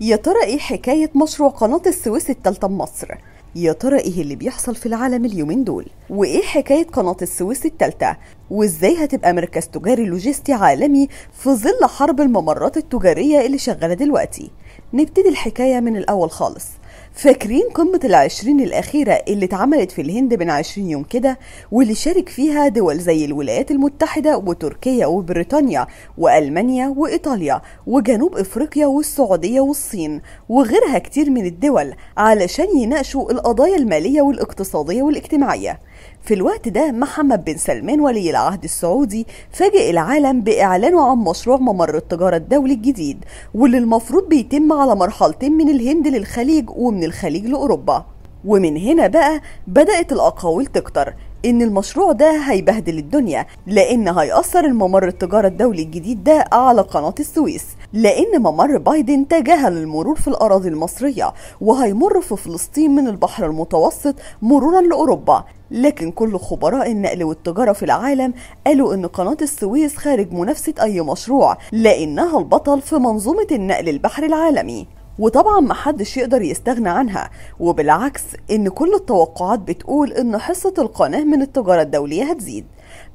يا ترى ايه حكاية مشروع قناة السويس التالتة مصر؟ يا ترى ايه اللي بيحصل في العالم اليومين دول؟ وايه حكاية قناة السويس التالتة؟ وازاي هتبقى مركز تجاري لوجستي عالمي في ظل حرب الممرات التجارية اللي شغالة دلوقتي؟ نبتدي الحكاية من الأول خالص فاكرين قمة العشرين الأخيرة اللي اتعملت في الهند من عشرين يوم كده واللي شارك فيها دول زي الولايات المتحدة وتركيا وبريطانيا وألمانيا وإيطاليا وجنوب إفريقيا والسعودية والصين وغيرها كتير من الدول علشان يناقشوا القضايا المالية والاقتصادية والاجتماعية في الوقت ده محمد بن سلمان ولي العهد السعودي فاجئ العالم بإعلانه عن مشروع ممر التجارة الدولي الجديد واللي المفروض بيتم على مرحلتين من الهند للخليج ومن الخليج لأوروبا ومن هنا بقى بدأت الأقاويل تكتر ان المشروع ده هيبهدل الدنيا لان هيأثر الممر التجارة الدولي الجديد ده على قناة السويس لان ممر بايدن تجاهل المرور في الاراضي المصرية وهيمر في فلسطين من البحر المتوسط مرورا لاوروبا لكن كل خبراء النقل والتجارة في العالم قالوا إن قناة السويس خارج منافسة أي مشروع لأنها البطل في منظومة النقل البحري العالمي وطبعا ما حدش يقدر يستغنى عنها وبالعكس ان كل التوقعات بتقول ان حصة القناة من التجارة الدولية هتزيد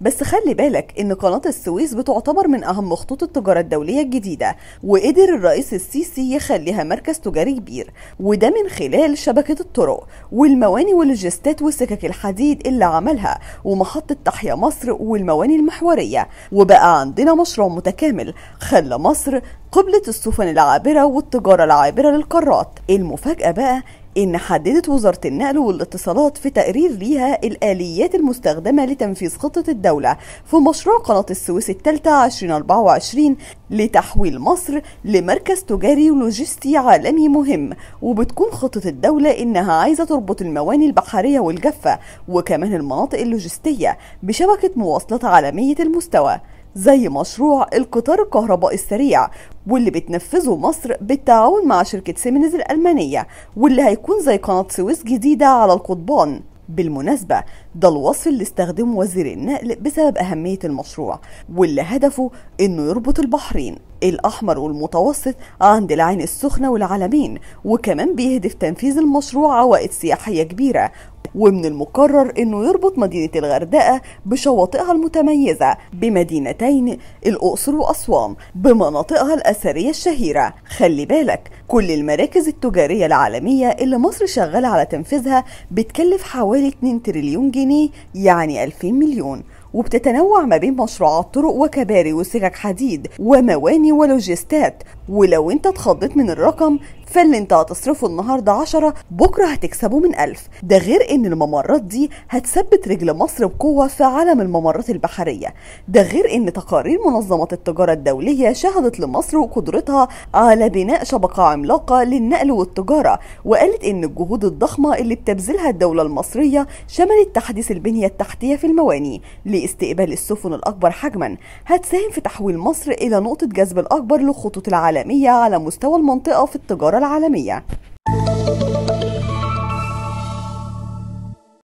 بس خلي بالك ان قناة السويس بتعتبر من اهم خطوط التجارة الدولية الجديدة وقدر الرئيس السيسي يخليها مركز تجاري كبير وده من خلال شبكة الطرق والمواني واللوجستات وسكك الحديد اللي عملها ومحطة تحيا مصر والمواني المحورية وبقى عندنا مشروع متكامل خلى مصر قبلة السفن العابرة والتجارة العابرة للقارات المفاجأة بقى إن حددت وزارة النقل والاتصالات في تقرير ليها الآليات المستخدمة لتنفيذ خطة الدولة في مشروع قناة السويس الثالثة 2024 لتحويل مصر لمركز تجاري ولوجستي عالمي مهم وبتكون خطة الدولة إنها عايزة تربط المواني البحرية والجافة وكمان المناطق اللوجستية بشبكة مواصلات عالمية المستوى زي مشروع القطار الكهربائي السريع واللي بتنفذه مصر بالتعاون مع شركة سيمنز الألمانية واللي هيكون زي قناة سويس جديدة على القضبان بالمناسبة ده الوصف اللي استخدمه وزير النقل بسبب أهمية المشروع واللي هدفه إنه يربط البحرين الأحمر والمتوسط عند العين السخنة والعالمين وكمان بيهدف تنفيذ المشروع عوائد سياحية كبيرة ومن المقرر انه يربط مدينة الغردقة بشواطئها المتميزة بمدينتين الاقصر واسوان بمناطقها الاثرية الشهيرة خلي بالك كل المراكز التجارية العالمية اللي مصر شغالة على تنفيذها بتكلف حوالي 2 تريليون جنيه يعني 2000 مليون وبتتنوع ما بين مشروعات طرق وكباري وسكك حديد ومواني ولوجيستات ولو انت اتخضيت من الرقم فاللي انت هتصرفه النهارده 10 بكره هتكسبه من 1000 ده غير ان الممرات دي هتثبت رجل مصر بقوه في عالم الممرات البحريه ده غير ان تقارير منظمه التجاره الدوليه شهدت لمصر وقدرتها على بناء شبكه عملاقه للنقل والتجاره وقالت ان الجهود الضخمه اللي بتبذلها الدوله المصريه شملت تحديث البنيه التحتيه في المواني لاستقبال السفن الاكبر حجما هتساهم في تحويل مصر الى نقطه جذب الاكبر لخطوط العالم العالمية على مستوى المنطقة في التجارة العالمية